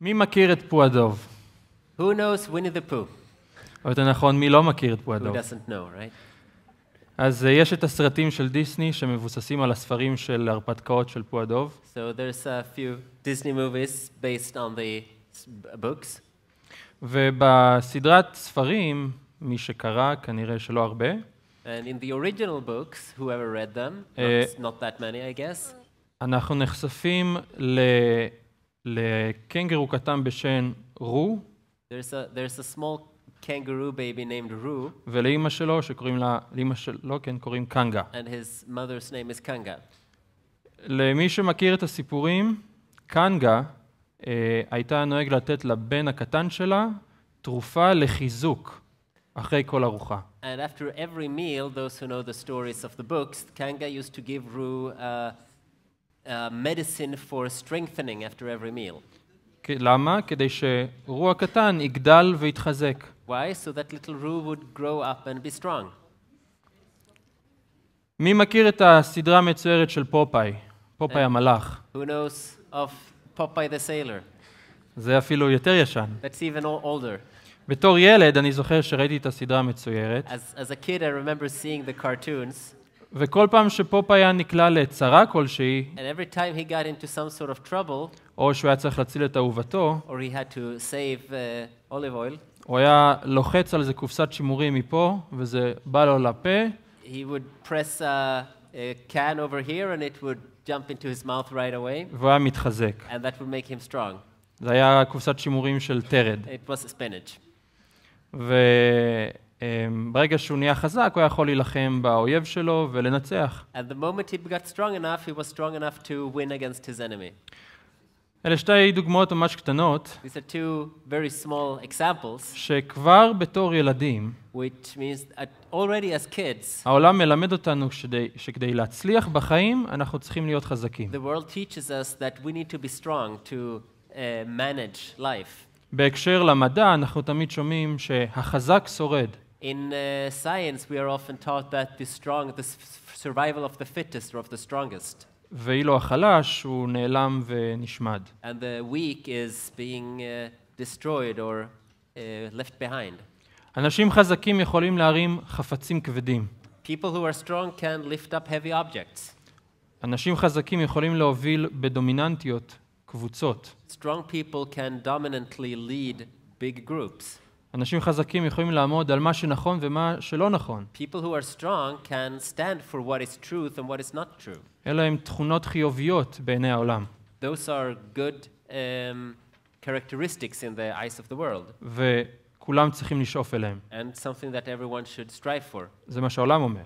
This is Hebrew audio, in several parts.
מי מכיר את פועדוב? Who knows Winnie the Pooh? או יותר נכון, מי לא מכיר את פועדוב? Who doesn't know, right? אז אה, יש את הסרטים של דיסני שמבוססים על הספרים של הרפתקאות של פועדוב. So there's a few Disney movies based on the books. ובסדרת ספרים, מי שקרא, כנראה שלא הרבה. And in the original books, whoever read them, אה, not, not that many I guess. אנחנו נחשפים ל... לקנגרו קטן בשם רו. There's a, there's a small kangaroo baby named Ru. ולאימא שלו, שקוראים לה, לאימא שלו, כן, קוראים קנגה. And his mother's name is קנגה. למי שמכיר את הסיפורים, קנגה אה, הייתה נוהג לתת לבן הקטן שלה תרופה לחיזוק אחרי כל ארוחה. And after every meal, those who know the stories of the books, Kanga used to give Ru uh, medicine for strengthening after every meal. למה? כדי שרוע קטן יגדל ויתחזק. Why? So that little Ru would grow up and be strong. מי מכיר את הסדרה המצוירת של פופאי? פופאי המלאך. Who knows of Popeye the Sailor? זה אפילו יותר ישן. That's even older. בתור ילד אני זוכר שראיתי את הסדרה המצוירת. As, as a kid I remember seeing the cartoons. וכל פעם שפופ היה נקלע לצרה כלשהי, sort of trouble, או שהוא היה צריך להציל את אהובתו, save, uh, oil, הוא היה לוחץ על איזה קופסת שימורים מפה, וזה בא לו לפה. He would press a, uh, a can over here and it would jump into his mouth right away. והוא היה מתחזק. And that would make him strong. זה היה קופסת שימורים של תרד. It was spinach. ו... אמ, ברגע שהוא נהיה חזק, הוא יכול להילחם באויב שלו ולנצח. אלה שתי דוגמאות ממש קטנות, שכבר בתור ילדים, העולם מלמד אותנו שכדי להצליח בחיים, אנחנו צריכים להיות חזקים. בהקשר למדע, אנחנו תמיד שומעים שהחזק שורד. In uh, science, we are often taught that the strong, the survival of the fittest or of the strongest. ואילו החלש הוא נעלם ונשמד. And the weak is being uh, destroyed or uh, left behind. אנשים חזקים יכולים להרים חפצים כבדים. People who are strong can lift up heavy objects. אנשים חזקים יכולים להוביל בדומיננטיות קבוצות. Strong people can dominantly lead big groups. אנשים חזקים יכולים לעמוד על מה שנכון ומה שלא נכון. אלה הם תכונות חיוביות בעיני העולם. וכולם צריכים לשאוף אליהם. זה מה שהעולם אומר.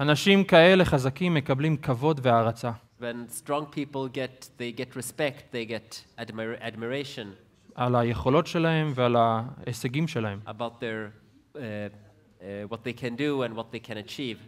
אנשים כאלה חזקים מקבלים כבוד והערצה. When על היכולות שלהם ועל ההישגים שלהם. they can do and what they achieve.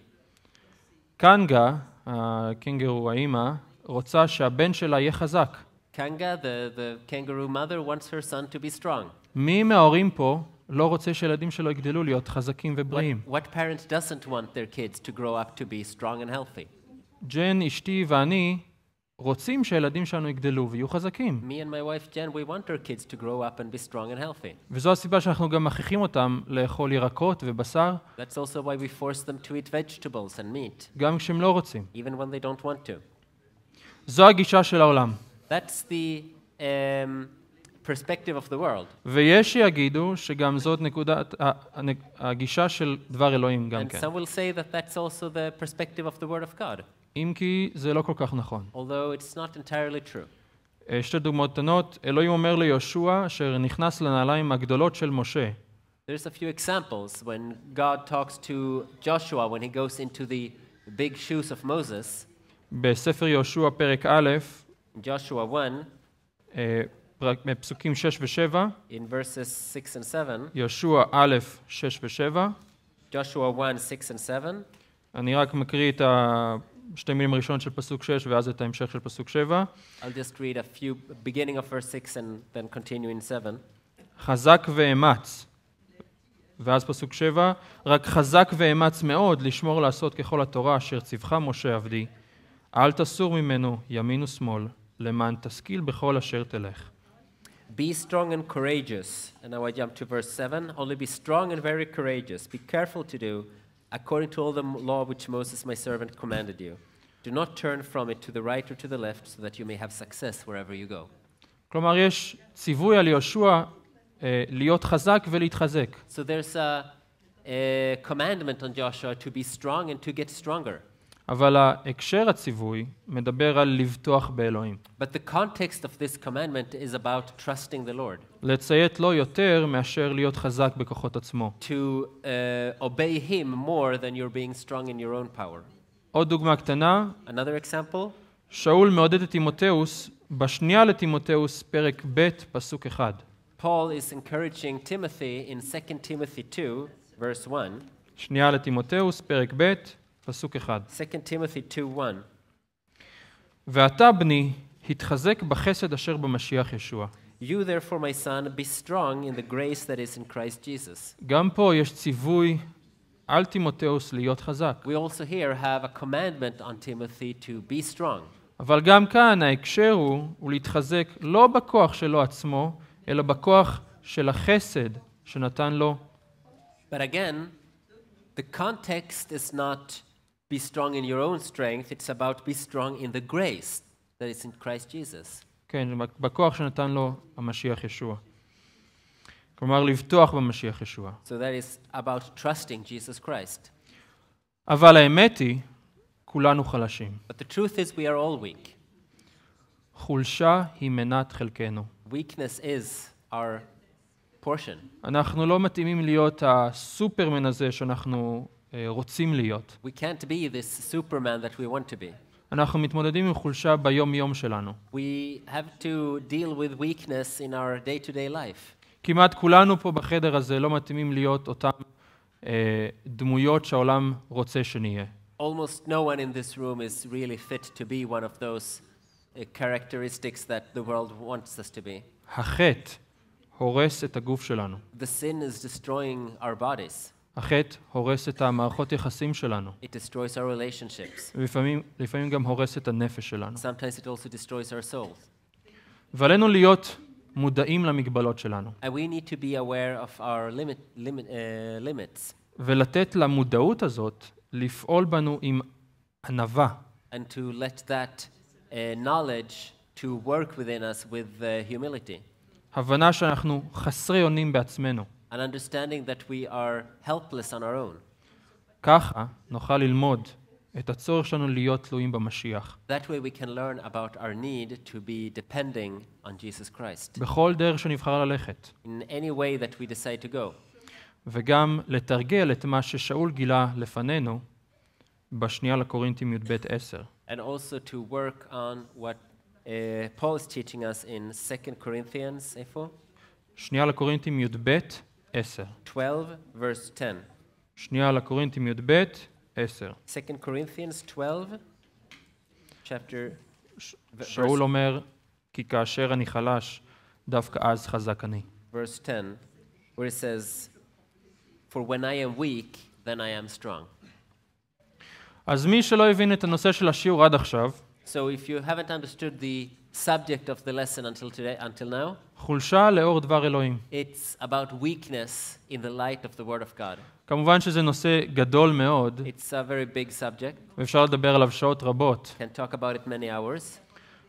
קנגה, הקנגרו האימא, רוצה שהבן שלה יהיה חזק. Kanga, the, the kangaroo mother, wants her son to be strong. מי מההורים פה לא רוצה שילדים שלו יגדלו What, what parent doesn't want their kids to grow up to be strong and healthy? ג'ן, רוצים שהילדים שלנו יגדלו ויהיו חזקים. וזו הסיבה שאנחנו גם מכריחים אותם לאכול ירקות ובשר. That's also why we force them גם כשהם לא רוצים. זו הגישה של העולם. Um, ויש שיגידו שגם זאת נקודת, הגישה של דבר אלוהים גם כן. אם כי זה לא כל כך נכון. אה, שתי דוגמאות קטנות, אלוהים אומר ליהושע אשר נכנס לנעליים הגדולות של משה. There's a few examples when God talks to Joshua when he goes into the big shoes of Moses. בספר יהושע פרק א', Joshua 1, פסוקים 6 ו-7, in verses 6 and 7, יהושע א', 6 ו-7, Joshua 1, 6 and 7, אני רק מקריא את ה... שתי מילים ראשונות של פסוק 6 ואז את ההמשך של פסוק 7. I'll just read a few, beginning of verse 6 and then continue in 7. חזק ואמץ. ואז פסוק 7, רק חזק ואמץ מאוד לשמור לעשות ככל התורה אשר ציווך משה עבדי. אל תסור ממנו ימין ושמאל, למען תשכיל בכל אשר תלך. Be strong and courageous. And now I jump to verse 7. Only be strong and very courageous. Be careful to do according to all the law which Moses my servant commanded you. Do not turn from it to the right or to the left, so that you may have success wherever you go. כלומר, יש ציווי על יהושע להיות חזק ולהתחזק. So there's a, a commandment on Joshua to be strong and to get stronger. אבל ההקשר הציווי מדבר על לבטוח באלוהים. But the context of this commandment is about trusting the Lord. לציית לו יותר מאשר להיות חזק בכוחות עצמו. To uh, obey him more than you're being strong in your own power. עוד דוגמה קטנה. Another example. שאול מעודד את תימותאוס בשנייה לתימותאוס, פרק ב', פסוק אחד. Paul is encouraging Timothy in 2 Timothy 2, verse 1. שנייה לתימותאוס, פרק ב', פסוק אחד. 2 Timothy 2:1 ואתה בני, התחזק בחסד אשר במשיח ישוע. You therefore my son be strong in the grace that is in Christ Jesus. גם פה יש ציווי על תימותאוס להיות חזק. We also here have a commandment on Timothy to be strong. אבל גם כאן ההקשר הוא, הוא להתחזק לא בכוח שלו עצמו, אלא בכוח של החסד שנתן לו. But again, the context is not be strong in your own strength, it's about be strong in the grace that is in Christ Jesus. כן, בכוח שנתן לו המשיח ישוע. כלומר, לבטוח במשיח ישוע. So that is about trusting Jesus Christ. אבל האמת היא, כולנו חלשים. But the truth is we are all weak. חולשה היא מנת חלקנו. Weakness is our portion. אנחנו לא מתאימים להיות הסופרמן הזה שאנחנו רוצים להיות. We can't be this superman that we want to be. אנחנו מתמודדים עם חולשה ביום-יום שלנו. We have to deal with weakness in our day-to-day life. כמעט כולנו פה בחדר הזה לא מתאימים להיות אותם דמויות שהעולם רוצה שנהיה. Almost no one in this room is really fit to be one of those eh, characteristics that the world wants us to be. החטא הורס את הגוף שלנו. The sin is destroying our bodies. החטא הורס את המערכות יחסים שלנו. It destroys our relationships. ולפעמים לפעמים גם הורס את הנפש שלנו. Sometimes it also destroys our souls. ועלינו להיות מודעים למגבלות שלנו. And we need to be aware of our limit, limit, uh, limits. ולתת למודעות הזאת לפעול בנו עם ענווה. And to let that uh, knowledge to work within us with uh, humility. הבנה שאנחנו חסרי אונים בעצמנו. and understanding that we are helpless on our own. ככה נוכל ללמוד את הצורך שלנו להיות תלויים במשיח. That way we can learn about our need to be depending on Jesus Christ. בכל דרך שנבחר ללכת. In any way that we decide to go. וגם לתרגל את מה ששאול גילה לפנינו בשנייה לקורינתים י"ב 10. And also to work on what uh, Paul is teaching us in 2 Corinthians, איפה? שנייה לקורינתים י"ב 10. 12 verse 10. Second 2 Corinthians 12 chapter שאול אומר, כי כאשר אני חלש, דווקא אז חזק אני. verse 10 where it says for when I am weak then I am strong. אז מי שלא הבין את הנושא של השיעור עד עכשיו, So if you haven't understood the subject of the lesson until today until now. It's about weakness in the light of the word of God. It's a very big subject. ואפשר לדבר עליו שעות רבות. Can talk about it many hours.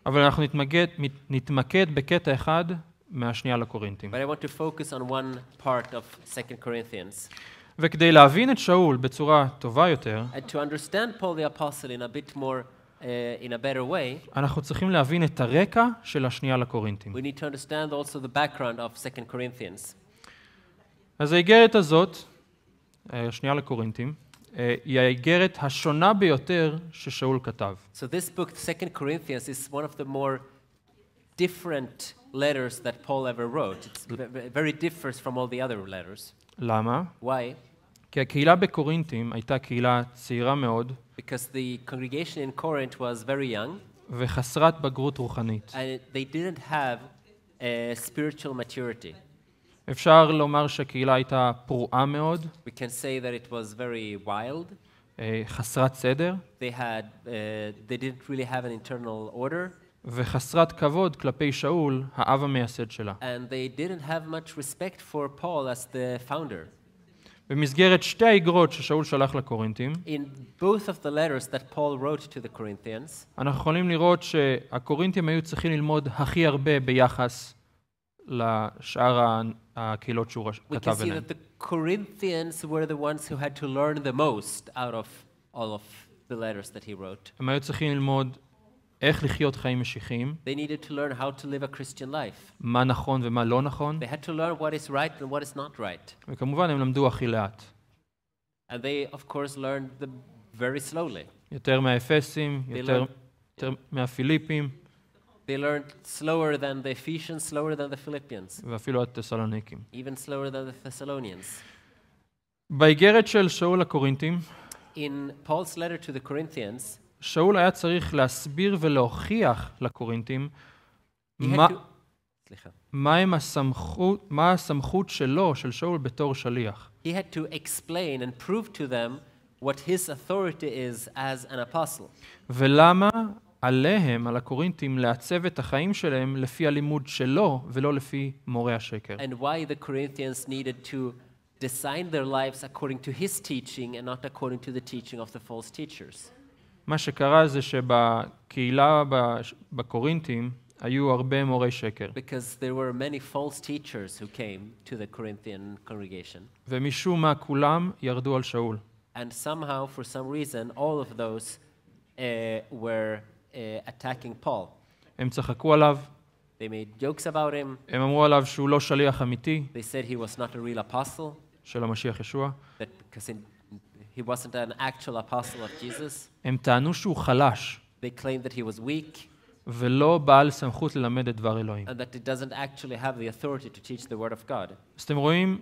But I want to focus on one part of Second Corinthians. and to understand Paul the apostle in a bit more uh, in a better way, אנחנו צריכים להבין את הרקע של השנייה לקורינתים. we need to understand also the background of Second Corinthians. אז האיגרת הזאת, אה, לקורינתים, אה, היא האיגרת השונה ביותר ששאול כתב. So this book, Second Corinthians, is one of the more different letters that Paul ever wrote. It's very differs from all the other letters. למה? Why? כי הקהילה בקורינתים הייתה קהילה צעירה מאוד. the in was very young. וחסרת בגרות רוחנית. And they didn't have a spiritual maturity. אפשר לומר שהקהילה הייתה פרועה מאוד. We can say that it was very wild. חסרת סדר. They had, uh, they didn't really have an internal order. וחסרת כבוד כלפי שאול, האב המייסד שלה. And they didn't have much respect for Paul as the founder. במסגרת שתי האיגרות ששאול שלח לקורינתים, In both of the letters that Paul wrote to the Corinthians, אנחנו יכולים לראות שהקורינתים היו צריכים ללמוד הכי הרבה ביחס לשאר ה- הקהילות שהוא רש- we can כתב see אליהן. that the Corinthians were the ones who had to learn the most out of all of the letters that he wrote. הם היו צריכים ללמוד איך לחיות חיים משיחיים. They needed to learn how to live a Christian life. מה נכון ומה לא נכון. They had to learn what is right and what is not right. וכמובן הם למדו הכי לאט. And they of course learned the very slowly. יותר מהאפסים, יותר, learned... יותר מהפיליפים. They learned slower than the Ephesians, slower than the Philippians. ואפילו התסלוניקים. Even slower than the Thessalonians. באיגרת של שאול לקורינתים, In Paul's letter to the Corinthians, שאול היה צריך להסביר ולהוכיח לקורינטים מה, to, מה, הסמכות, מה הסמכות שלו, של שאול, בתור שליח. He had to explain and prove to them what his authority is as an apostle. ולמה עליהם, על הקורינטים, לעצב את החיים שלהם לפי הלימוד שלו ולא לפי מורה השקר. And why the Corinthians needed to design their lives according to his teaching and not according to the teaching of the false teachers. מה שקרה זה שבקהילה בקורינתים היו הרבה מורי שקר. Because there were many false teachers who came to the Corinthian congregation. ומשום מה כולם ירדו על שאול. And somehow, for some reason, all of those uh, were uh, attacking Paul. הם צחקו עליו. They made jokes about him. הם אמרו עליו שהוא לא שליח אמיתי. They said he was not a real apostle. של המשיח ישוע. That He wasn't an actual apostle of Jesus. הם טענו שהוא חלש. They claimed that he was weak. ולא בעל סמכות ללמד את דבר אלוהים. And that he doesn't actually have the authority to teach the word of God. אז אתם רואים,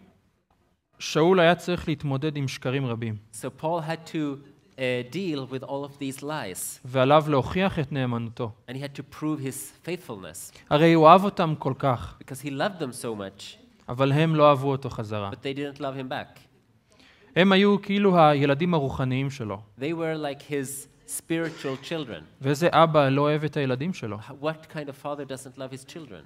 שאול היה צריך להתמודד עם שקרים רבים. So Paul had to uh, deal with all of these lies. ועליו להוכיח את נאמנותו. And he had to prove his faithfulness. הרי הוא אהב אותם כל כך. Because he loved them so much. אבל הם לא אהבו אותו חזרה. But they didn't love him back. הם היו כאילו הילדים הרוחניים שלו. They were like his spiritual children. ואיזה אבא לא אוהב את הילדים שלו. What kind of father doesn't love his children?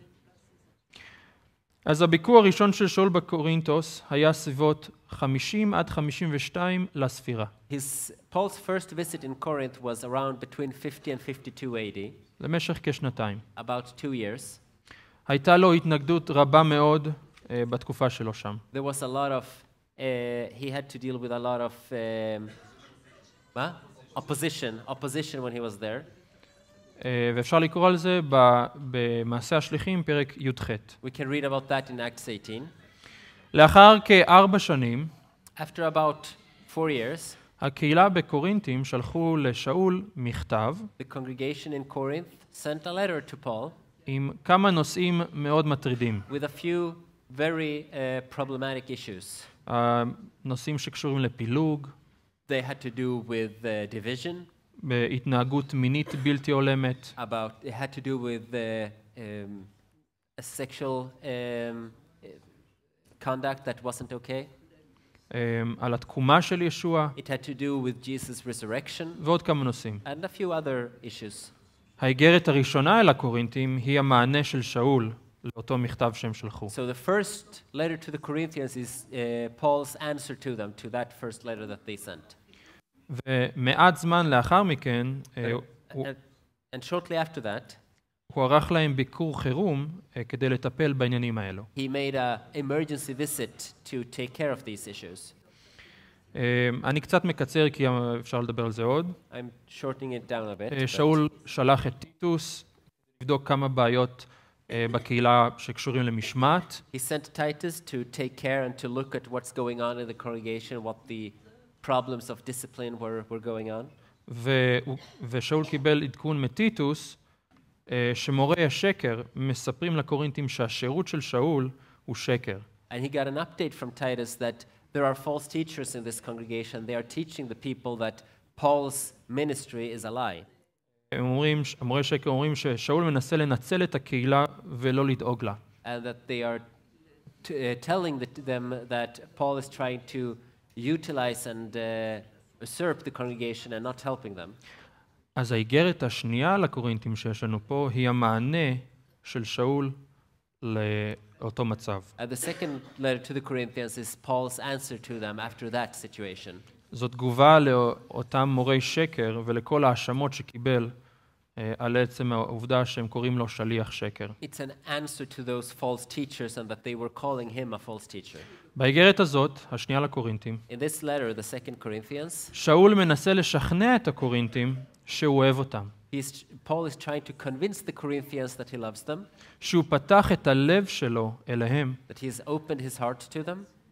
אז הביקור הראשון של שאול בקורינטוס היה סביבות 50 עד 52 לספירה. His Paul's first visit in Corinth was around between 50 and 52 AD. למשך כשנתיים. About two years. הייתה לו התנגדות רבה מאוד uh, בתקופה שלו שם. There was a lot of uh, he had to deal with a lot of um, huh? opposition, opposition when he was there. Uh, ואפשר לקרוא על זה במעשה השליחים, פרק י"ח. We can read about that in Acts 18. לאחר כארבע שנים, After about four years, הקהילה שלחו לשאול מכתב the congregation in Corinth sent a letter to Paul, עם כמה נושאים מאוד מטרידים. With a few very, uh, problematic issues. נושאים שקשורים לפילוג. They had to do with uh, division. בהתנהגות מינית בלתי הולמת. About, it had to do with the, um, a sexual um, conduct that wasn't okay. Um, על התקומה של ישוע. It had to do with Jesus' ועוד כמה נושאים. And a few other issues. האיגרת הראשונה אל הקורינתים היא המענה של שאול. לאותו מכתב שהם שלחו. So the first letter to the Corinthians is uh, Paul's answer to them, to that first letter that they sent. ומעט זמן לאחר מכן, and, and shortly after that, הוא ערך להם ביקור חירום uh, כדי לטפל בעניינים האלו. He made an emergency visit to take care of these issues. אני קצת מקצר כי אפשר לדבר על זה עוד. I'm shortening it down a bit. Uh, שאול but... שלח את טיטוס לבדוק כמה בעיות בקהילה שקשורים למשמעת. He sent Titus to take care and to look at what's going on in the congregation, what the problems of discipline were, were going on. ושאול קיבל עדכון מטיטוס, שמורי השקר מספרים לקורינטים שהשירות של שאול הוא שקר. And he got an update from Titus that there are false teachers in this congregation. They are teaching the people that Paul's ministry is a lie. הם אומרים, אמרי שקר אומרים ששאול מנסה לנצל את הקהילה ולא לדאוג לה. And that they are t- uh, telling the, them that Paul is trying to utilize and uh, usurp the congregation and not helping them. אז האיגרת השנייה לקורינתים שיש לנו פה היא המענה של שאול לאותו מצב. And the second letter to the Corinthians is Paul's answer to them after that situation. זו תגובה לאותם מורי שקר ולכל ההאשמות שקיבל אה, על עצם העובדה שהם קוראים לו שליח שקר. באיגרת הזאת, השנייה לקורינתים, letter, שאול מנסה לשכנע את הקורינתים שהוא אוהב אותם. He's, Paul is trying שהוא פתח את הלב שלו אליהם,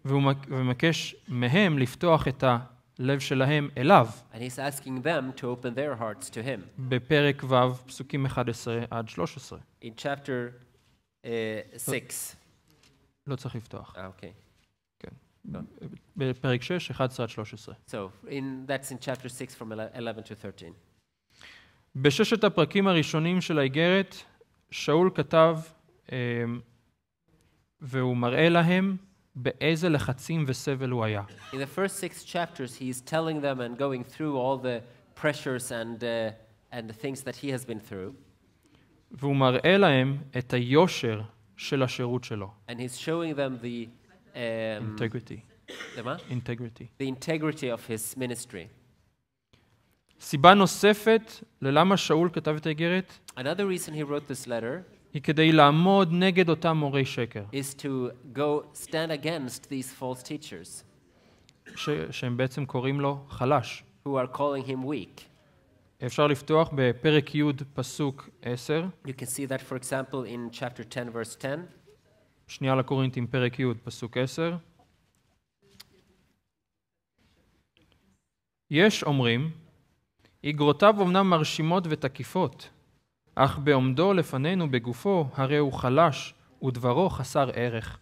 והוא מבקש מהם לפתוח את הלב שלהם אליו. And he's asking them to open their hearts to him. בפרק ו', פסוקים 11 עד 13. In chapter 6. אה, לא-, לא צריך לפתוח. אה, אוקיי. כן. בפרק 6, 11 עד 13. So, in, that's in chapter 6 from 11 to 13. בששת הפרקים הראשונים של האיגרת, שאול כתב, אה, והוא מראה להם באיזה לחצים וסבל הוא היה. In the first six chapters he is telling them and going through all the pressures and, uh, and the things that he has been through. והוא מראה להם את היושר של השירות שלו. And he's showing them the... Um, integrity. The integrity. The integrity of his ministry. סיבה נוספת ללמה שאול כתב את האיגרת? Another reason he wrote this letter היא כדי לעמוד נגד אותם מורי שקר. is to go stand against these false teachers ש, שהם בעצם קוראים לו חלש. who are calling him weak. אפשר לפתוח בפרק י' פסוק 10. You can see that for example in chapter 10 verse 10. שנייה לקורינטים פרק י' פסוק 10. יש אומרים, איגרותיו אמנם מרשימות ותקיפות, אך בעומדו לפנינו בגופו, הרי הוא חלש, ודברו חסר ערך.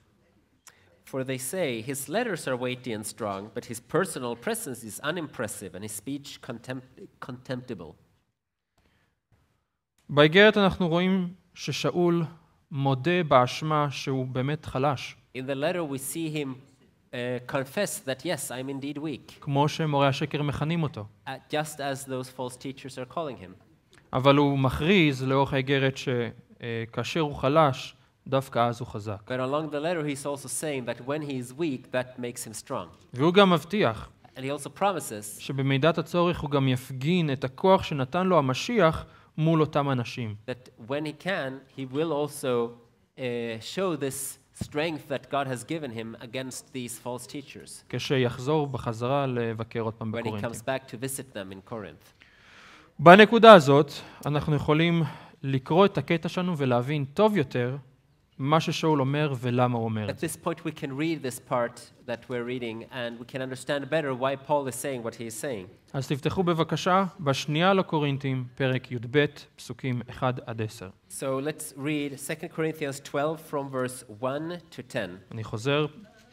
For they say, his letters are weighty and strong, but his personal presence is unimpressive and his speech contempt- contemptible. באיגרת אנחנו רואים ששאול מודה באשמה שהוא באמת חלש. In the letter we see him uh, confess that yes, I'm indeed weak. כמו שמורי השקר מכנים אותו. Uh, just as those false teachers are calling him. אבל הוא מכריז לאורך האיגרת שכאשר הוא חלש, דווקא אז הוא חזק. Weak, והוא גם מבטיח promises... שבמידת הצורך הוא גם יפגין את הכוח שנתן לו המשיח מול אותם אנשים. כשיחזור בחזרה לבקר עוד פעם בקורנט. בנקודה הזאת אנחנו יכולים לקרוא את הקטע שלנו ולהבין טוב יותר מה ששאול אומר ולמה הוא אומר את זה. point we can this part that we're reading and we can understand better why Paul is saying what he is saying. אז תפתחו בבקשה בשנייה לקורינתים, פרק י"ב, פסוקים 1 עד 10. So let's read 2 Corinthians 12 from verse 1 to 10. אני חוזר,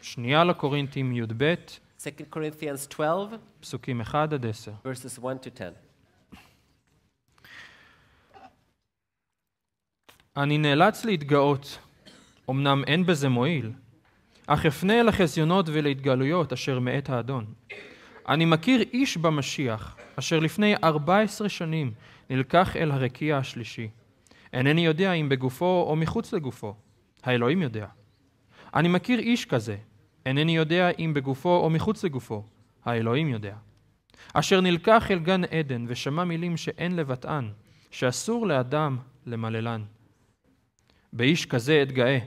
שנייה לקורינתים י"ב, 2 Corinthians 12, פסוקים 1 עד 10. אני נאלץ להתגאות. אמנם אין בזה מועיל, אך אפנה אל החזיונות ולהתגלויות אשר מאת האדון. אני מכיר איש במשיח, אשר לפני ארבע עשרה שנים נלקח אל הרקיע השלישי. אינני יודע אם בגופו או מחוץ לגופו. האלוהים יודע. אני מכיר איש כזה, אינני יודע אם בגופו או מחוץ לגופו. האלוהים יודע. אשר נלקח אל גן עדן ושמע מילים שאין לבטאן, שאסור לאדם למללן. באיש כזה אתגאה,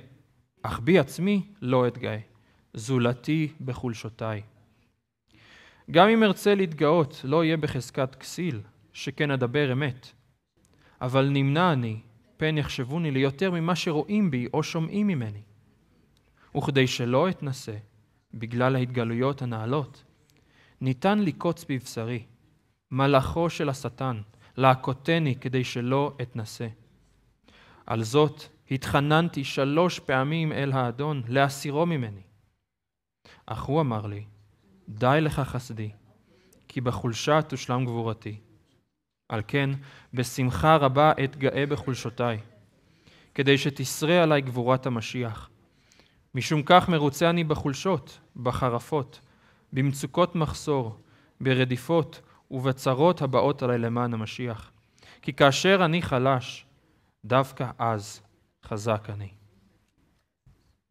אך בי עצמי לא אתגאה, זולתי בחולשותיי. גם אם ארצה להתגאות, לא אהיה בחזקת כסיל, שכן אדבר אמת. אבל נמנע אני, פן יחשבוני ליותר ממה שרואים בי או שומעים ממני. וכדי שלא אתנשא, בגלל ההתגלויות הנעלות, ניתן לקוץ בבשרי, מלאכו של השטן, להכותני כדי שלא אתנשא. על זאת התחננתי שלוש פעמים אל האדון להסירו ממני. אך הוא אמר לי, די לך חסדי, כי בחולשה תושלם גבורתי. על כן, בשמחה רבה אתגאה בחולשותי, כדי שתשרה עלי גבורת המשיח. משום כך מרוצה אני בחולשות, בחרפות, במצוקות מחסור, ברדיפות ובצרות הבאות עלי למען המשיח. כי כאשר אני חלש, דווקא אז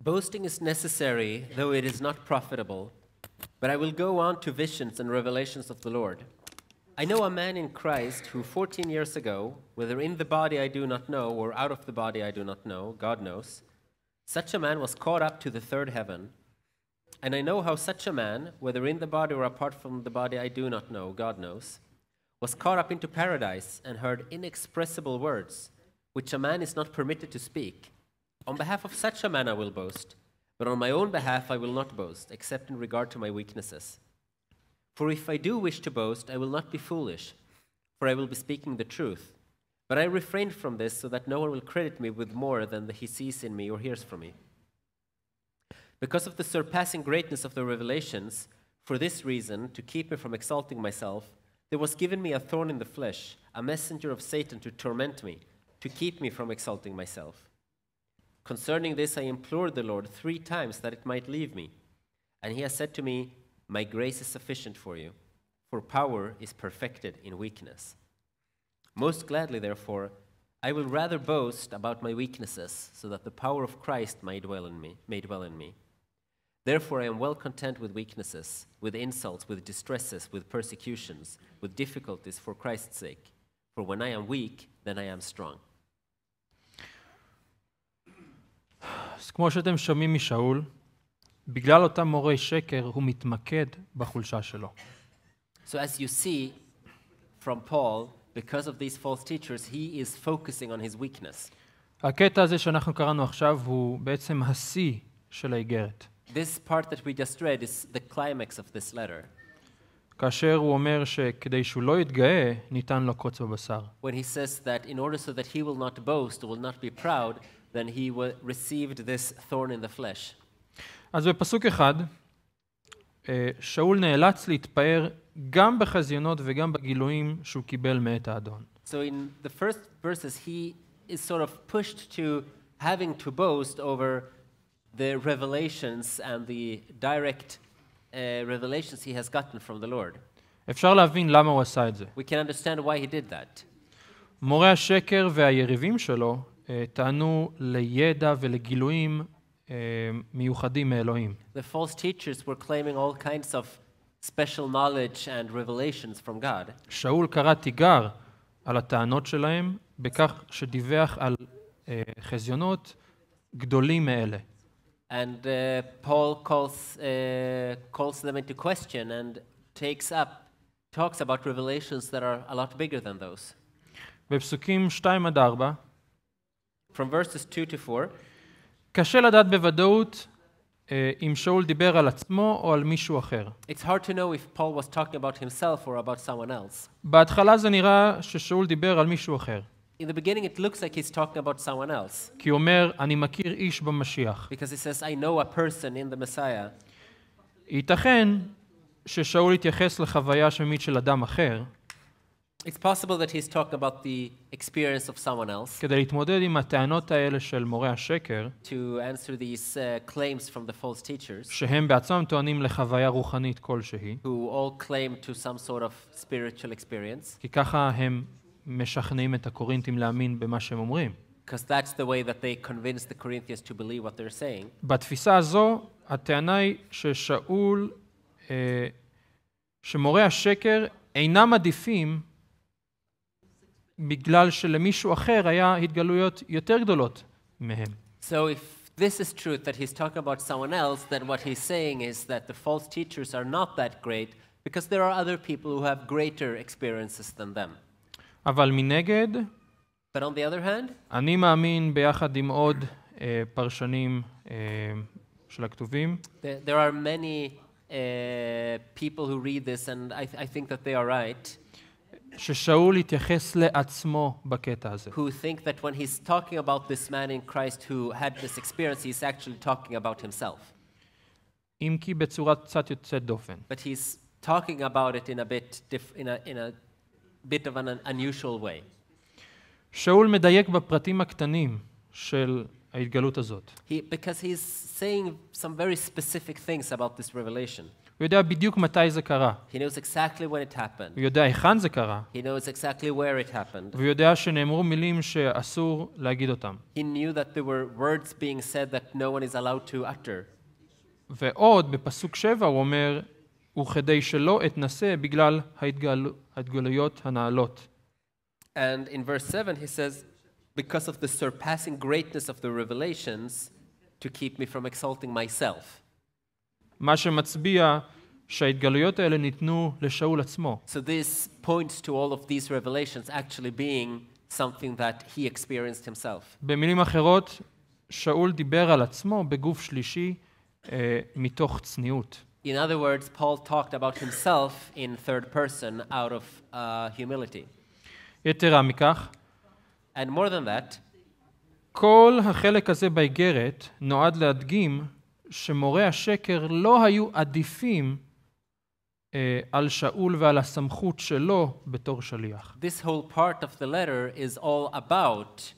Boasting is necessary, though it is not profitable. But I will go on to visions and revelations of the Lord. I know a man in Christ who 14 years ago, whether in the body I do not know or out of the body I do not know, God knows, such a man was caught up to the third heaven. And I know how such a man, whether in the body or apart from the body I do not know, God knows, was caught up into paradise and heard inexpressible words which a man is not permitted to speak. On behalf of such a man I will boast, but on my own behalf I will not boast, except in regard to my weaknesses. For if I do wish to boast, I will not be foolish, for I will be speaking the truth. But I refrain from this so that no one will credit me with more than he sees in me or hears from me. Because of the surpassing greatness of the revelations, for this reason, to keep me from exalting myself, there was given me a thorn in the flesh, a messenger of Satan to torment me to keep me from exalting myself. Concerning this, I implored the Lord three times that it might leave me. And he has said to me, My grace is sufficient for you, for power is perfected in weakness. Most gladly, therefore, I will rather boast about my weaknesses, so that the power of Christ may dwell in me. May dwell in me. Therefore, I am well content with weaknesses, with insults, with distresses, with persecutions, with difficulties for Christ's sake. For when I am weak, then I am strong. אז כמו שאתם שומעים משאול, בגלל אותם מורי שקר הוא מתמקד בחולשה שלו. So as you see from Paul, because of these false teachers, he is focusing on his weakness. הקטע הזה שאנחנו קראנו עכשיו הוא בעצם השיא של האיגרת. This part that we just read is the climax of this letter. כאשר הוא אומר שכדי שהוא לא יתגאה, ניתן לו קוץ בבשר. When he says that in order so that he will not boast or will not be proud, then he received this thorn in the flesh. אז בפסוק אחד, שאול נאלץ להתפאר גם בחזיונות וגם בגילויים שהוא קיבל מאת האדון. So in the first verses he is sort of pushed to having to boast over the revelations and the direct uh, revelations he has gotten from the Lord. אפשר להבין למה הוא עשה את זה. We can understand why he did that. מורה השקר והיריבים שלו טענו לידע ולגילויים מיוחדים מאלוהים. The false teachers were claiming all kinds of special knowledge and revelations from God. שאול קרא תיגר על הטענות שלהם בכך שדיווח על חזיונות גדולים מאלה. And uh, Paul calls, uh, calls them into question and takes up, talks about revelations that are a lot bigger than those. בפסוקים 2 עד 4 from verses 2 to 4. אה, אם שאול דיבר על עצמו או על מישהו אחר. בהתחלה זה נראה ששאול דיבר על מישהו אחר. In the beginning it looks like he's כי הוא אומר, אני מכיר איש במשיח. ייתכן ששאול התייחס לחוויה השמית של אדם אחר. It's possible that he's talking about the experience of someone else. to answer these uh, claims from the false teachers, who all claim to some sort of spiritual experience. Because that's the way that they convince the Corinthians to believe what they're saying. שמורי השקר אינם עדיפים בגלל שלמישהו אחר היה התגלויות יותר גדולות מהם. So if this is truth that he's talking about someone else, then what he's saying is that the false teachers are not that great because there are other people who have greater experiences than them. אבל מנגד, But on the other hand, אני מאמין ביחד עם עוד uh, פרשנים uh, של הכתובים, there, there are many uh, people who read this, and I, th I think that they are right. ששאול התייחס לעצמו בקטע הזה. who think that when he's talking about this man in Christ who had this experience, he's actually talking about himself. אם כי בצורה קצת יוצאת דופן. But he's talking about it in a bit, in a, in a bit of an unusual way. שאול מדייק בפרטים הקטנים של ההתגלות הזאת. He, because he's saying some very specific things about this revelation. הוא יודע בדיוק מתי זה קרה. He knows exactly when it happened. הוא יודע היכן זה קרה. He knows exactly where it happened. והוא יודע שנאמרו מילים שאסור להגיד אותם. He knew that there were words being said that no one is allowed to utter. ועוד, בפסוק הוא אומר, וכדי שלא בגלל ההתגל... ההתגלויות הנעלות. And in verse 7 he says, because of the surpassing greatness of the revelations, to keep me from exalting myself. מה שמצביע שההתגלויות האלה ניתנו לשאול עצמו. So this points to all of these revelations actually being something that he experienced himself. במילים אחרות, שאול דיבר על עצמו בגוף שלישי מתוך צניעות. In other words, Paul talked about himself in third person out of uh, humility. יתרה מכך, And more than that, כל החלק הזה באיגרת נועד להדגים שמורי השקר לא היו עדיפים אה, על שאול ועל הסמכות שלו בתור שליח. This whole part of the letter is all about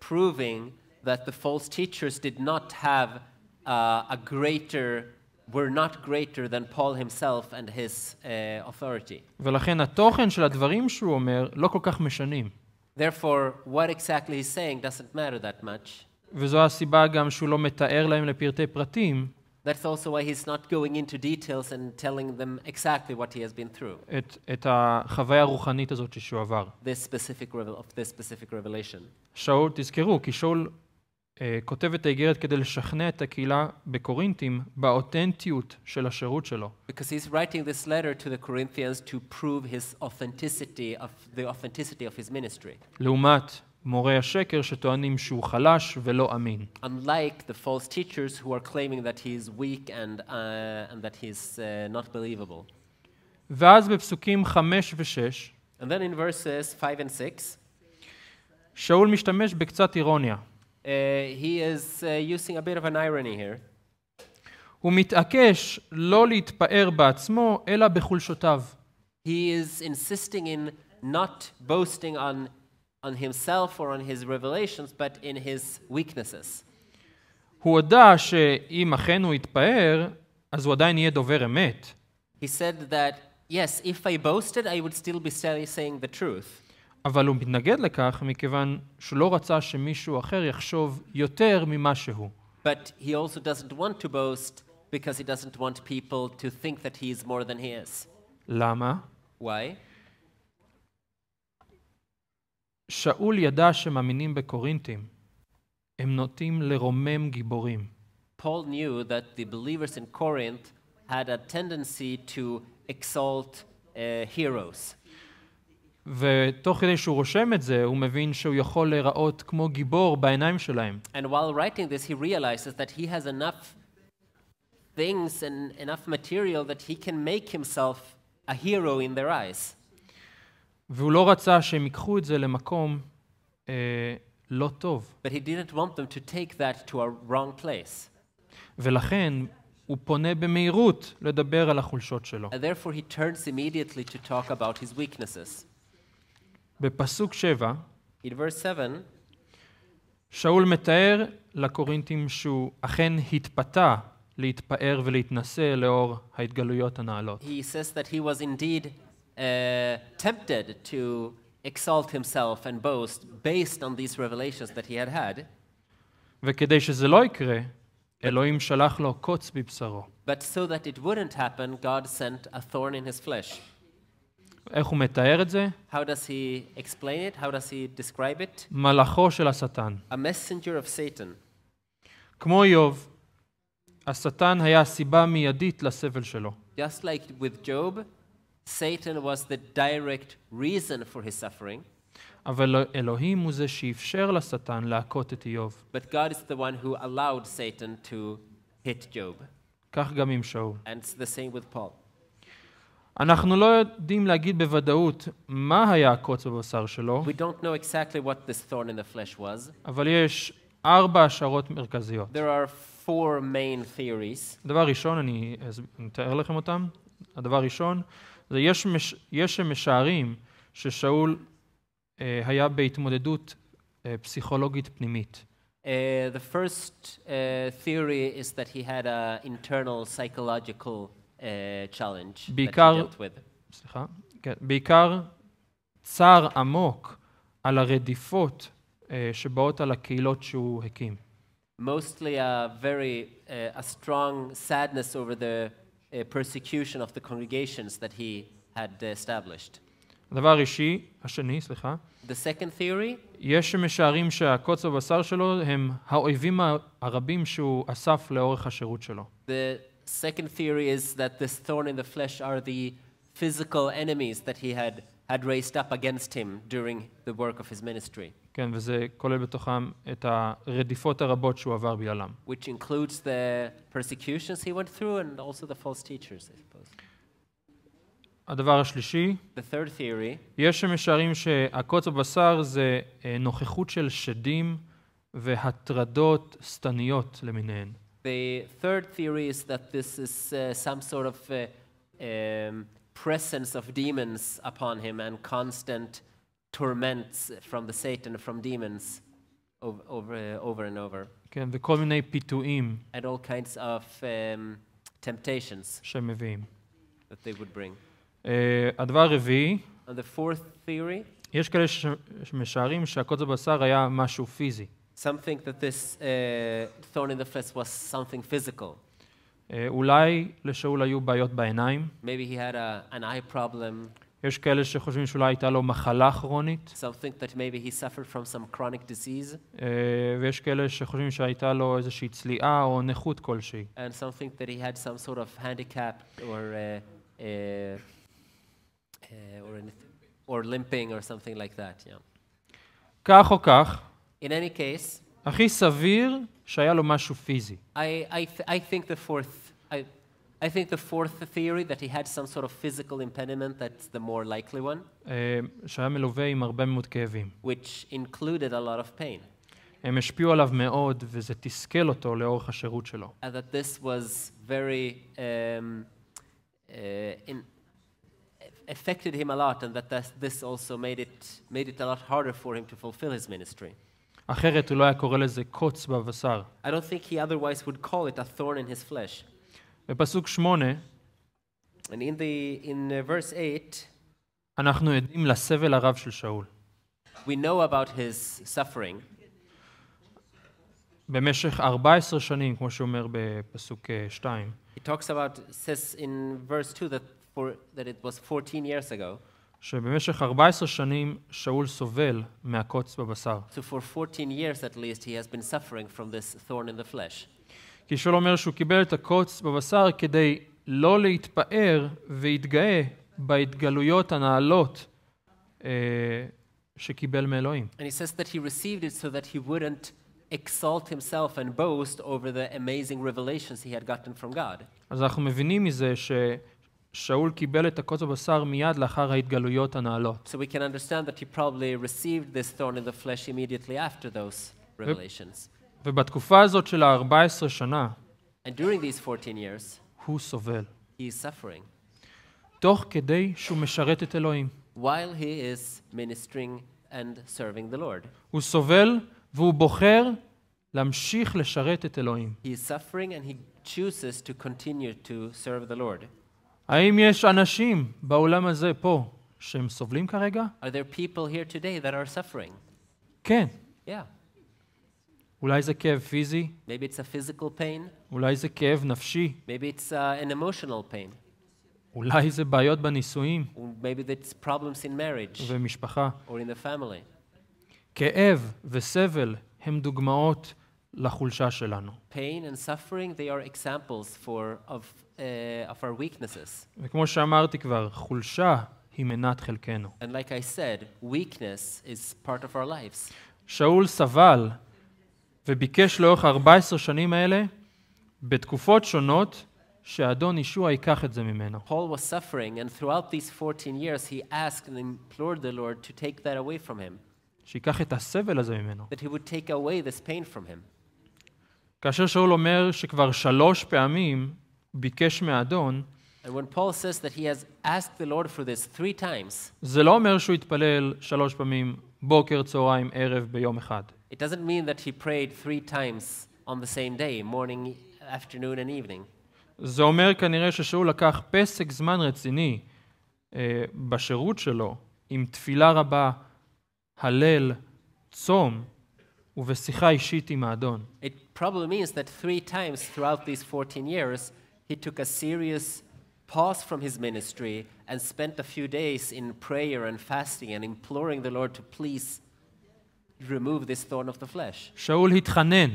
proving that the false teachers did not have uh, a greater were not greater than Paul himself and his uh, authority. ולכן התוכן של הדברים שהוא אומר לא כל כך משנים. Therefore, what exactly he's saying doesn't matter that much. וזו הסיבה גם שהוא לא מתאר להם לפרטי פרטים. That's also why he's not going into details and telling them exactly what he has been through. את, את החוויה הרוחנית הזאת שהוא עבר. This specific, of this specific revelation. שאול, תזכרו, כי שאול uh, כותב את האיגרת כדי לשכנע את הקהילה בקורינתים באותנטיות של השירות שלו. Because he's writing this letter to the Corinthians to prove his authenticity of the authenticity of his ministry. לעומת מורי השקר שטוענים שהוא חלש ולא אמין. Unlike the false teachers who are claiming that he is weak and, uh, and that he is uh, not believable. ואז בפסוקים 5 ו-6, and then in verses 5 and 6, שאול משתמש בקצת אירוניה. Uh, he is uh, using a bit of an irony here. הוא מתעקש לא להתפאר בעצמו, אלא בחולשותיו. He is insisting in not boasting on on himself or on his revelations, but in his weaknesses. He said that, yes, if I boasted, I would still be saying the truth. אבל הוא מתנגד לכך מכיוון שהוא לא רצה שמישהו אחר יחשוב יותר ממה שהוא. But he also doesn't want to boast because he doesn't want people to think that he is more than he is. למה? Why? שאול ידע שמאמינים הם נוטים לרומם גיבורים. Paul knew that the believers in Corinth had a tendency to exalt uh, heroes. ותוך כדי שהוא רושם את זה, הוא מבין שהוא יכול להיראות כמו גיבור בעיניים שלהם. And while writing this, he realizes that he has enough things and enough material that he can make himself a hero in their eyes. והוא לא רצה שהם ייקחו את זה למקום אה, לא טוב. But he didn't want them to take that to a wrong place. ולכן הוא פונה במהירות לדבר על החולשות שלו. And therefore he turns immediately to talk about his weaknesses. בפסוק 7, שאול מתאר לקורינתים שהוא אכן התפתה להתפאר ולהתנשא לאור ההתגלויות הנעלות. He says that he was indeed Uh, tempted to exalt himself and boast based on these revelations that he had had. וכדי שזה לא יקרה, אלוהים שלח לו קוץ בבשרו. But so that it wouldn't happen, God sent a thorn in his flesh. איך הוא מתאר את זה? How does he explain it? How does he describe it? מלאכו של השטן. A messenger of Satan. כמו איוב, השטן היה הסיבה המיידית לסבל שלו. Just like with Job, Satan was the direct reason for his suffering. אבל אלוהים הוא זה שאפשר לשטן להכות את איוב. But God is the one who allowed Satan to hit Job. כך גם עם שאול. And it's the same with Paul. אנחנו לא יודעים להגיד בוודאות מה היה הקוץ בבשר שלו. We don't know exactly what this thorn in the flesh was. אבל יש ארבע השערות מרכזיות. There are four main theories. הדבר ראשון, אני אתאר לכם אותם. הדבר ראשון, זה יש, מש, יש שמשערים ששאול uh, היה בהתמודדות uh, פסיכולוגית פנימית. Uh, the first uh, theory is that he had an internal psychological uh, challenge בעיקר, that he dealt with. סליחה, כן, בעיקר צער עמוק על הרדיפות uh, שבאות על הקהילות שהוא הקים. Mostly a very, uh, a strong sadness over the persecution of the congregations that he had established. הדבר השני, סליחה. The second theory. יש שמשערים שהקוץ שלו הם האויבים הרבים שהוא אסף לאורך השירות שלו. The second theory is that this thorn in the flesh are the physical enemies that he had had raised up against him during the work of his ministry. כן, וזה כולל בתוכם את הרדיפות הרבות שהוא עבר Which includes the persecutions he went through and also the false teachers, I suppose. הדבר השלישי, the third theory, יש שמשערים שהקוץ בבשר זה נוכחות של שדים והטרדות שטניות למיניהן. The third theory is that this is uh, some sort of uh, um, presence of demons upon him and constant torments from the Satan, from demons, over, over, uh, over and over. כן, וכל מיני פיתויים. And all kinds of um, temptations. שמביאים. That they would bring. Uh, הדבר הרביעי. And the fourth theory. יש כאלה שמשערים שהקוץ היה משהו פיזי. Something that this uh, thorn in the flesh was something physical. אולי לשאול היו בעיות בעיניים. Maybe he had a, an eye problem. יש כאלה שחושבים שאולי הייתה לו מחלה כרונית. Some think that maybe he suffered from some chronic disease. ויש כאלה שחושבים שהייתה לו איזושהי צליעה או נכות כלשהי. And some think that he had some sort of handicap or uh, uh, or anything, or limping or something like that, yeah. כך או כך. In any case. הכי סביר שהיה לו משהו פיזי. I, I, I think the fourth, I, I think the fourth theory that he had some sort of physical impediment that's the more likely one. Uh, שהיה מלווה עם הרבה מאוד כאבים. which included a lot of pain, הם השפיעו עליו מאוד, וזה תסכל אותו לאורך השירות שלו. Uh, that this was very um, uh, affected him a lot, and that this, this also made it made it a lot harder for him to fulfill his ministry. אחרת הוא לא היה קורא לזה קוץ בבשר. I don't think he otherwise would call it a thorn in his flesh. בפסוק And in, the, in uh, verse 8, אנחנו עדים לסבל הרב של שאול. We know about his suffering. במשך 14 שנים, כמו שאומר בפסוק 2. He talks about, says in verse 2 that, for, that it was 14 years ago. שבמשך 14 שנים שאול סובל מהקוץ בבשר. So for 14 years at least he has been suffering from this thorn in the flesh. כי שאול אומר שהוא קיבל את הקוץ בבשר כדי לא להתפאר והתגאה בהתגלויות הנעלות אה, שקיבל מאלוהים. And he says that he received it so that he wouldn't exalt himself and boast over the amazing revelations he had gotten from God. אז אנחנו מבינים מזה ש... שאול קיבל את הקוץ בבשר מיד לאחר ההתגלויות הנעלות. So we can understand that he probably received this thorn in the flesh immediately after those revelations. ובתקופה הזאת של ה-14 שנה, And during these 14 years, הוא סובל. He is suffering. תוך כדי שהוא משרת את אלוהים. While he is ministering and serving the Lord. הוא סובל והוא בוחר להמשיך לשרת את אלוהים. He is suffering and he chooses to continue to serve the Lord. האם יש אנשים בעולם הזה פה שהם סובלים כרגע? Are there people here today that are suffering? כן. Yeah. אולי זה כאב פיזי? Maybe it's a physical pain. אולי זה כאב נפשי? Maybe it's uh, an emotional pain. אולי זה בעיות בנישואים? Maybe it's problems in marriage. ובמשפחה. Or in the family. כאב וסבל הם דוגמאות לחולשה שלנו. Pain and suffering, they are examples for, of, uh, of our weaknesses. וכמו שאמרתי כבר, חולשה היא מנת חלקנו. And like I said, weakness is part of our lives. שאול סבל וביקש לאורך 14 שנים האלה, בתקופות שונות, שהאדון ישוע ייקח את זה ממנו. Paul was suffering and throughout these 14 years he asked and implored the Lord to take that away from him. שייקח את הסבל הזה ממנו. That he would take away this pain from him. כאשר שאול אומר שכבר שלוש פעמים ביקש מהאדון, זה לא אומר שהוא התפלל שלוש פעמים בוקר, צהריים, ערב, ביום אחד. It doesn't mean that he prayed three times on the same day, morning, afternoon and evening. זה אומר כנראה ששאול לקח פסק זמן רציני uh, בשירות שלו, עם תפילה רבה, הלל, צום. ובשיחה אישית עם האדון. It probably means that three times throughout these 14 years he took a serious pause from his ministry and spent a few days in prayer and fasting and imploring the Lord to please remove this thorn of the flesh. שאול התחנן.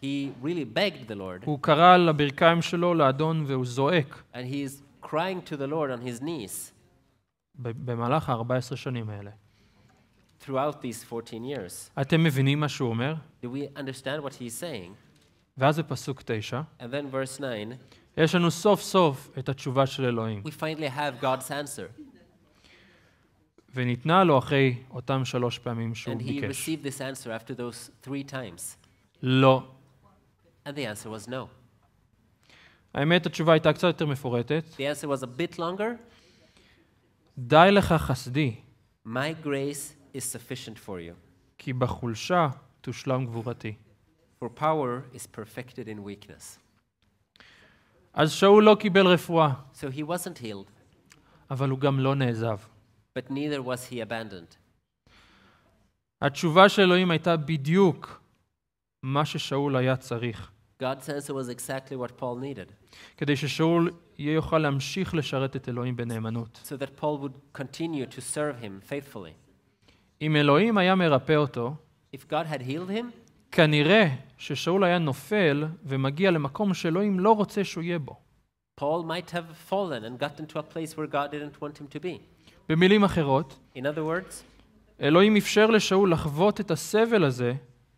He really begged the Lord. הוא קרא לברכיים שלו לאדון והוא זועק. And he is crying to the Lord on his knees. במהלך ה-14 שנים האלה throughout these 14 years. אתם מבינים מה שהוא אומר? Do we understand what he's saying? ואז בפסוק 9, And then verse 9, יש לנו סוף סוף את התשובה של אלוהים, we finally have God's answer. וניתנה לו אחרי אותם שלוש פעמים שהוא And he received this answer after those three times. לא. And the answer was no. האמת, התשובה הייתה קצת יותר מפורטת. The answer was a bit longer. די לך חסדי, My grace is sufficient for you. כי בחולשה תושלם גבורתי. For power is perfected in weakness. אז שאול לא קיבל רפואה, So he wasn't healed, אבל הוא גם לא נעזב. but neither was he abandoned. התשובה של אלוהים הייתה בדיוק מה ששאול היה צריך, was exactly what Paul needed, כדי ששאול יהיה יוכל להמשיך לשרת את אלוהים בנאמנות. so that Paul would continue to serve him faithfully. אם אלוהים היה מרפא אותו, If God had him, כנראה ששאול היה נופל ומגיע למקום שאלוהים לא רוצה שהוא יהיה בו. Paul might have fallen and gotten to a place where God didn't want him to be. במילים אחרות, In other words, אלוהים אפשר לשאול לחוות את הסבל הזה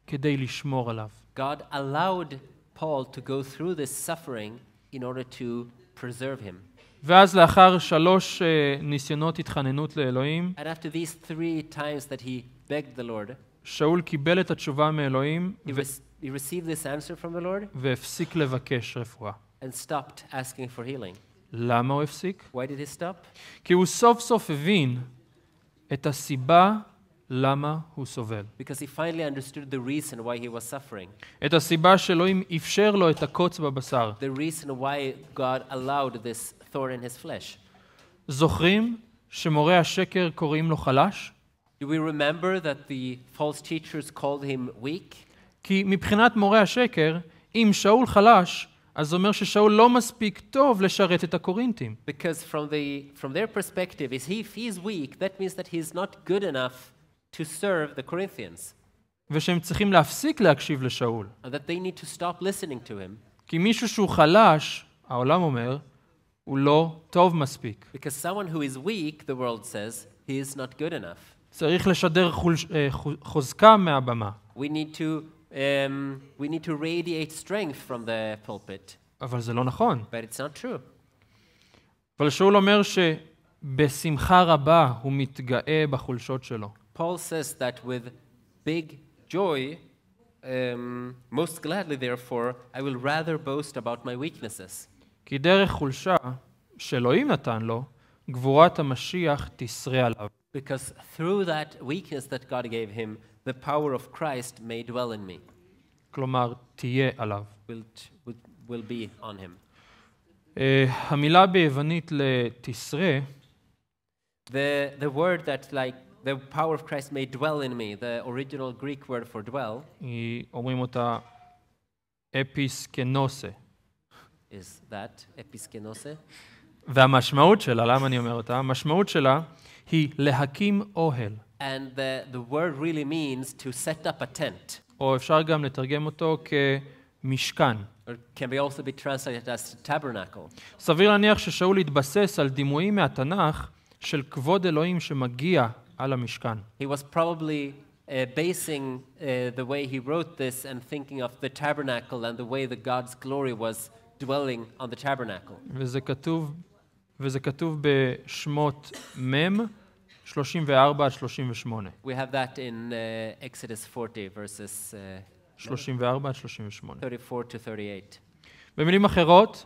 כדי לשמור עליו. God allowed Paul to go through this suffering in order to preserve him. ואז לאחר שלוש uh, ניסיונות התחננות לאלוהים, Lord, שאול קיבל את התשובה מאלוהים Lord, והפסיק לבקש רפואה. למה הוא הפסיק? כי הוא סוף סוף הבין את הסיבה למה הוא סובל. He why he was את הסיבה שאלוהים אפשר לו את הקוץ בבשר. thorn in his flesh. זוכרים שמורה השקר קוראים לו חלש? Do we remember that the false teachers called him weak? כי מבחינת מורה השקר, אם שאול חלש, אז זה אומר ששאול לא מספיק טוב לשרת את Because from, the, from their perspective, if he's weak, that means that he's not good enough to serve the Corinthians. ושהם צריכים להפסיק להקשיב לשאול. And that they need to stop listening to him. כי מישהו שהוא חלש, העולם אומר, הוא לא טוב מספיק. Because someone who is weak, the world says, he is not good enough. צריך לשדר חוזקה מהבמה. We need to, um, we need to radiate strength from the pulpit. אבל זה לא נכון. But it's not true. אבל שאול אומר שבשמחה רבה הוא מתגאה בחולשות שלו. Paul says that with big joy, um, most gladly therefore, I will rather boast about my weaknesses. כי דרך חולשה שאלוהים נתן לו, גבורת המשיח תשרה עליו. Because through that weakness that God gave him, the power of Christ may dwell in me. כלומר, תהיה עליו. Will, will, will be on him. Uh, המילה ביוונית לתשרה, the, the word that like the power of Christ may dwell in me, the original Greek word for dwell, היא אומרים אותה אפיסקנוסה. is that episkenose. והמשמעות שלה, למה אני אומר אותה? המשמעות שלה היא להקים אוהל. And the, the word really means to set up a tent. או אפשר גם לתרגם אותו כמשכן. Or can be also be translated as tabernacle. סביר להניח ששאול התבסס על דימויים מהתנ"ך של כבוד אלוהים שמגיע על המשכן. He was probably Uh, basing uh, the way he wrote this and thinking of the tabernacle and the way that God's glory was dwelling on the tabernacle. וזה כתוב, וזה כתוב בשמות מ' 34 עד 38. We have that in uh, Exodus 40 verses uh, 34 38. במילים אחרות,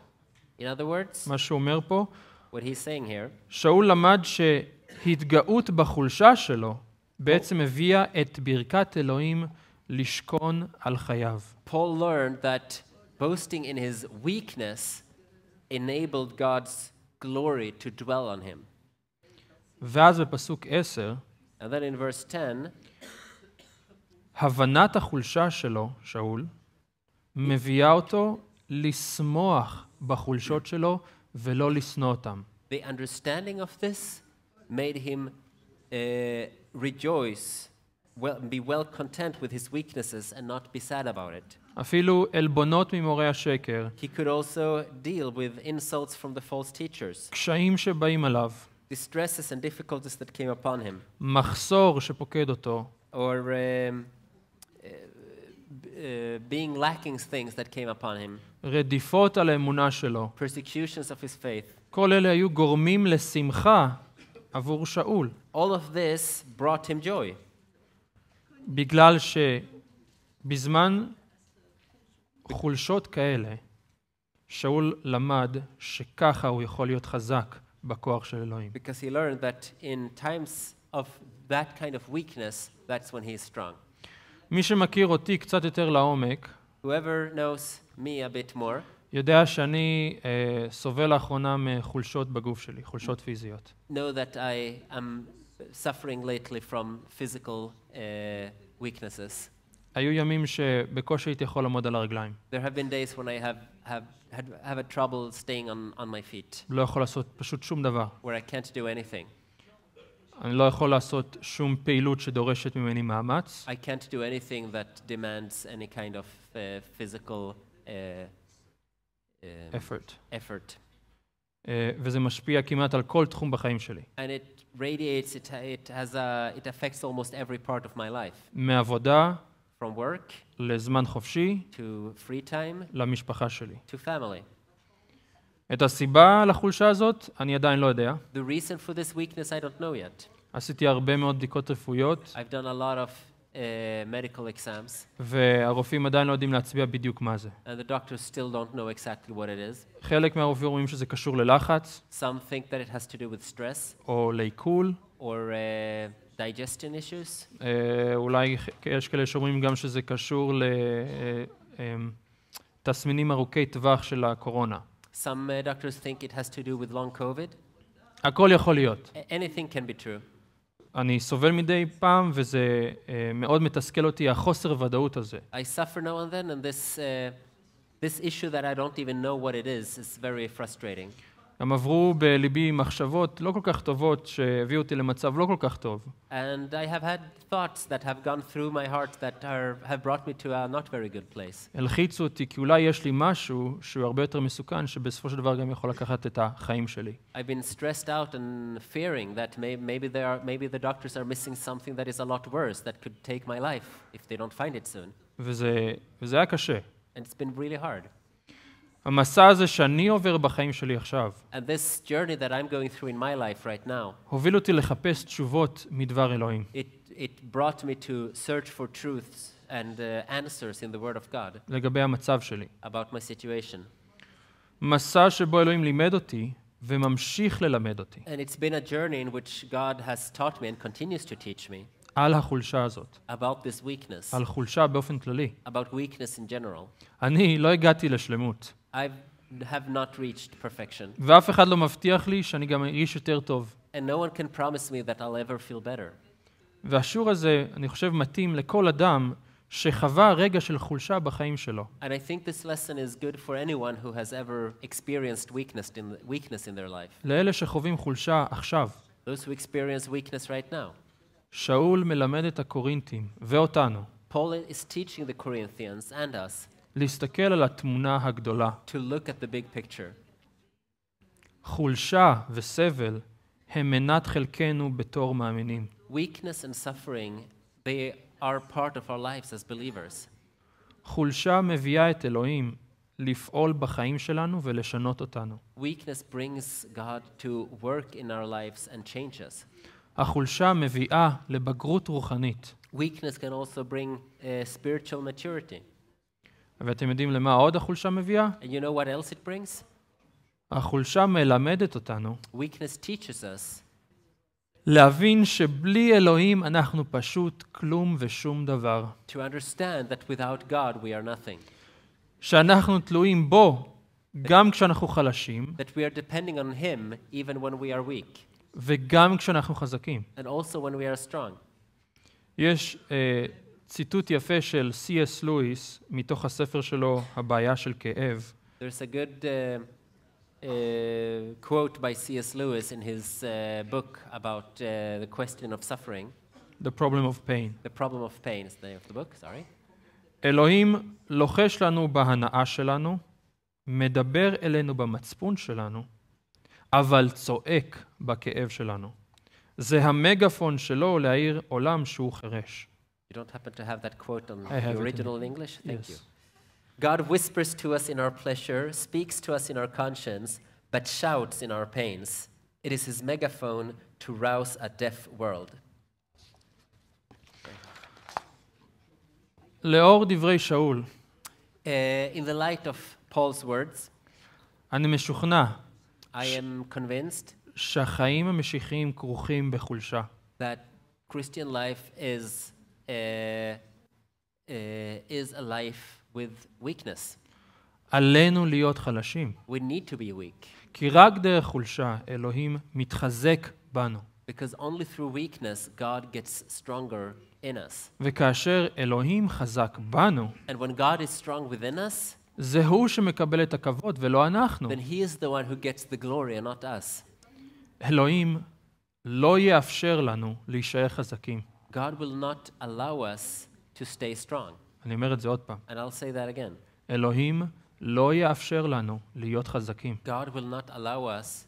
In other words, מה שהוא אומר פה, what he's saying here, שאול למד שהתגאות בחולשה שלו בעצם הביאה את ברכת אלוהים לשכון על חייו. Paul learned that Boasting in his weakness enabled God's glory to dwell on him. ואז בפסוק 10, And then in verse 10, הבנת החולשה שלו, שאול, מביאה אותו לשמוח בחולשות שלו ולא לשנוא אותם. The understanding of this made him uh, rejoice, well, be well content with his weaknesses and not be sad about it. אפילו עלבונות ממורי השקר. He could also deal with insults from the false teachers. קשיים שבאים עליו. Distresses and difficulties that came upon him. מחסור שפוקד אותו. Or um, uh, being lacking things that came upon him. רדיפות על האמונה שלו. Persecutions of his faith. כל אלה היו גורמים לשמחה עבור שאול. All of this brought him joy. בגלל שבזמן חולשות כאלה, שאול למד שככה הוא יכול להיות חזק בכוח של אלוהים. Because he learned that in times of that kind of weakness, that's when he is strong. מי שמכיר אותי קצת יותר לעומק, Whoever knows me a bit more, יודע שאני אה, סובל לאחרונה מחולשות בגוף שלי, חולשות פיזיות. know that I am suffering lately from physical uh, weaknesses. היו ימים שבקושי הייתי יכול לעמוד על הרגליים. There have been days when I have have have a trouble staying on on my feet. לא יכול לעשות פשוט שום דבר. Where I can't do anything. אני לא יכול לעשות שום פעילות שדורשת ממני מאמץ. I can't do anything that demands any kind of uh, physical uh, um, effort. effort. וזה משפיע כמעט על כל תחום בחיים שלי. And it radiates, it, it, has a, it affects almost every part of my life. מעבודה, from work לזמן חופשי, to free time, למשפחה שלי. to family. את הסיבה לחולשה הזאת, אני עדיין לא יודע. The reason for this weakness I don't know yet. עשיתי הרבה מאוד בדיקות רפואיות. I've done a lot of uh, medical exams. והרופאים עדיין לא יודעים להצביע בדיוק מה זה. And the doctors still don't know exactly what it is. חלק מהרופאים אומרים שזה קשור ללחץ. Some think that it has to do with stress. או לעיכול. Or uh, digestion issues? אולי יש כאלה שאומרים גם שזה קשור לתסמינים ארוכי טווח של הקורונה. Some uh, doctors think it has to do with long covid. הכל יכול להיות. Anything can be true. אני סובל מדי פעם, וזה מאוד מתסכל אותי, החוסר ודאות הזה. I suffer now and then, and this, uh, this issue that I don't even know what it is, is very frustrating. גם עברו בליבי מחשבות לא כל כך טובות שהביאו אותי למצב לא כל כך טוב. And I have had thoughts that have gone through my heart that are, have brought me to a not very good place. הלחיצו אותי כי אולי יש לי משהו שהוא הרבה יותר מסוכן שבסופו של דבר גם יכול לקחת את החיים שלי. I've been stressed out and fearing that may, maybe, they are, maybe the doctors are missing something that is a lot worse that could take my life if they don't find it soon. וזה, וזה היה קשה. And it's been really hard. המסע הזה שאני עובר בחיים שלי עכשיו right now, הוביל אותי לחפש תשובות מדבר אלוהים. It, it and, uh, לגבי המצב שלי. מסע שבו אלוהים לימד אותי וממשיך ללמד אותי. על החולשה הזאת, about this weakness, על חולשה באופן כללי. אני לא הגעתי לשלמות. I have not reached perfection. ואף אחד לא מבטיח לי שאני גם אגיש יותר טוב. And no one can promise me that I'll ever feel better. והשיעור הזה, אני חושב, מתאים לכל אדם שחווה רגע של חולשה בחיים שלו. And I think this lesson is good for anyone who has ever experienced weakness in, weakness in their life. לאלה שחווים חולשה עכשיו. Those who experience weakness right now. שאול מלמד את הקורינטים ואותנו. Paul is teaching the Corinthians and us להסתכל על התמונה הגדולה. To look at the big picture. חולשה וסבל הם מנת חלקנו בתור מאמינים. Weakness and suffering, they are part of our lives as believers. חולשה מביאה את אלוהים לפעול בחיים שלנו ולשנות אותנו. Weakness brings God to work in our lives and change us. החולשה מביאה לבגרות רוחנית. Weakness can also bring uh, spiritual maturity. ואתם יודעים למה עוד החולשה מביאה? And you know what else it brings? החולשה מלמדת אותנו Weakness teaches us להבין שבלי אלוהים אנחנו פשוט כלום ושום דבר. To understand that without God we are nothing. שאנחנו תלויים בו גם כשאנחנו חלשים. That we are depending on him even when we are weak. וגם כשאנחנו חזקים. And also when we are strong. יש uh, ציטוט יפה של סי.אס. לואיס מתוך הספר שלו, הבעיה של כאב. There's a good uh, uh, quote by C.S. Lewis in his uh, book about uh, the question of suffering. The problem of pain. The problem of pain is the name of the book, sorry. אלוהים לוחש לנו בהנאה שלנו, מדבר אלינו במצפון שלנו, אבל צועק בכאב שלנו. זה המגפון שלו להעיר עולם שהוא חירש. You don't happen to have that quote on the original in English? Thank yes. you. God whispers to us in our pleasure, speaks to us in our conscience, but shouts in our pains. It is his megaphone to rouse a deaf world. לאור דברי שאול, uh, in the light of Paul's words, אני משוכנע I am convinced שהחיים המשיחיים כרוכים בחולשה. That Christian life is is a life with weakness. עלינו להיות חלשים. We need to be weak. כי רק דרך חולשה אלוהים מתחזק בנו. Because only through weakness God gets stronger in us. וכאשר אלוהים חזק בנו, And when God is strong within us, זה הוא שמקבל את הכבוד ולא אנחנו. Then he is the one who gets the glory and not us. אלוהים לא יאפשר לנו להישאר חזקים. God will not allow us to stay strong. אני אומר את זה עוד פעם. And I'll say that again. אלוהים לא יאפשר לנו להיות חזקים. God will not allow us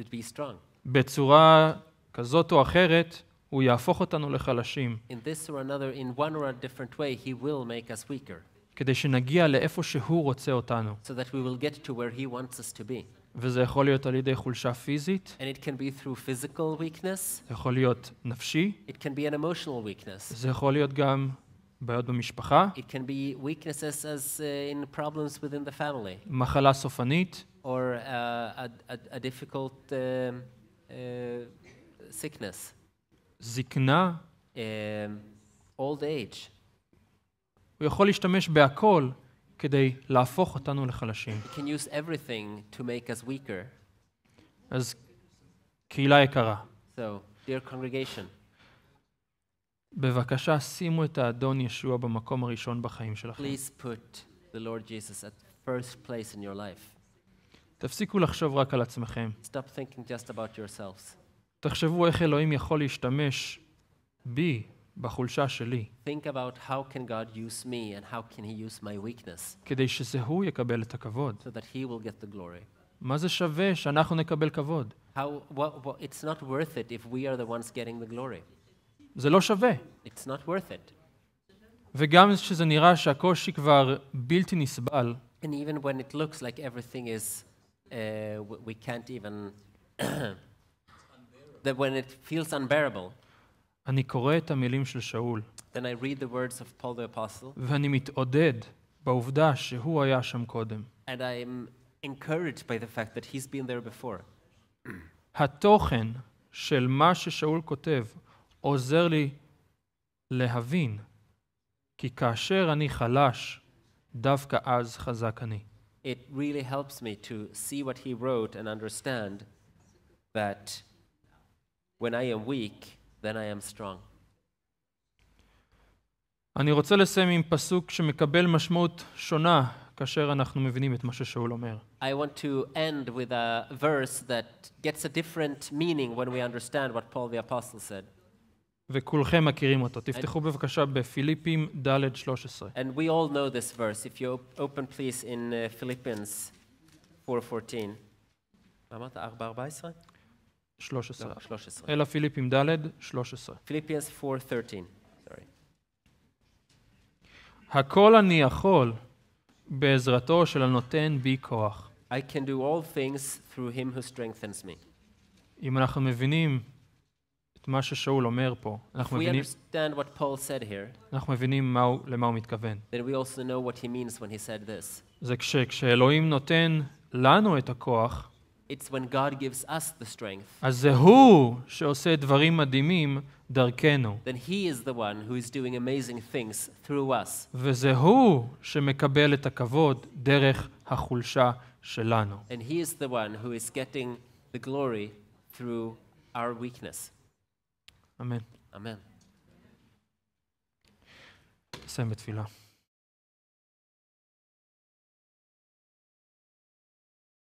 to be strong. בצורה כזאת או אחרת, הוא יהפוך אותנו לחלשים. In this or another, in one or a different way, he will make us weaker. כדי שנגיע לאיפה שהוא רוצה אותנו. So that we will get to where he wants us to be. וזה יכול להיות על ידי חולשה פיזית. And it can be through physical weakness. זה יכול להיות נפשי. It can be an emotional weakness. זה יכול להיות גם בעיות במשפחה. It can be weaknesses as in problems within the family. מחלה סופנית. Or a, a, a difficult uh, uh, sickness. זקנה. Uh, old age. הוא יכול להשתמש בהכל. כדי להפוך אותנו לחלשים. Can use to make us אז קהילה יקרה. So, dear בבקשה, שימו את האדון ישוע במקום הראשון בחיים שלכם. תפסיקו לחשוב רק על עצמכם. תחשבו איך אלוהים יכול להשתמש בי בחולשה שלי. Think about how can God use me and how can he use my weakness. כדי שזה יקבל את הכבוד. So that he will get the glory. מה זה שווה שאנחנו נקבל כבוד? How, what, what, it's not worth it if we are the ones getting the glory. זה לא שווה. It's not worth it. וגם כשזה נראה שהקושי כבר בלתי נסבל. And even when it looks like everything is, uh, we can't even, that when it feels unbearable. אני קורא את המילים של שאול. Then I read the words of Paul the apostle. ואני מתעודד בעובדה שהוא היה שם קודם. And I'm encouraged by the fact that he's been there before. התוכן של מה ששאול כותב עוזר לי להבין, כי כאשר אני חלש, דווקא אז חזק אני. It really helps me to see what he wrote and understand that when I am weak, then I am strong. אני רוצה לסיים עם פסוק שמקבל משמעות שונה כאשר אנחנו מבינים את מה ששאול אומר. I want to end with a verse that gets a different meaning when we understand what Paul the apostle said. וכולכם מכירים אותו. תפתחו בבקשה בפיליפים ד' 13. And we all know this verse. If you open please in uh, Philippians 4:14. 4:14? 13. 13. לא, לא, אלא פיליפים ד' 13. פיליפיאס 4:13. הכל אני יכול בעזרתו של הנותן בי כוח. I can do all things through him who strengthens me. אם אנחנו מבינים את מה ששאול אומר פה, אנחנו מבינים, here, אנחנו מבינים מה הוא, למה הוא מתכוון. זה כשאלוהים נותן לנו את הכוח, It's when God gives us the strength. אז זה הוא שעושה דברים מדהימים דרכנו. Then he is the one who is doing amazing things through us. וזה הוא שמקבל את הכבוד דרך החולשה שלנו. And he is the one who is getting the glory through our weakness. אמן. אמן. נסיים בתפילה.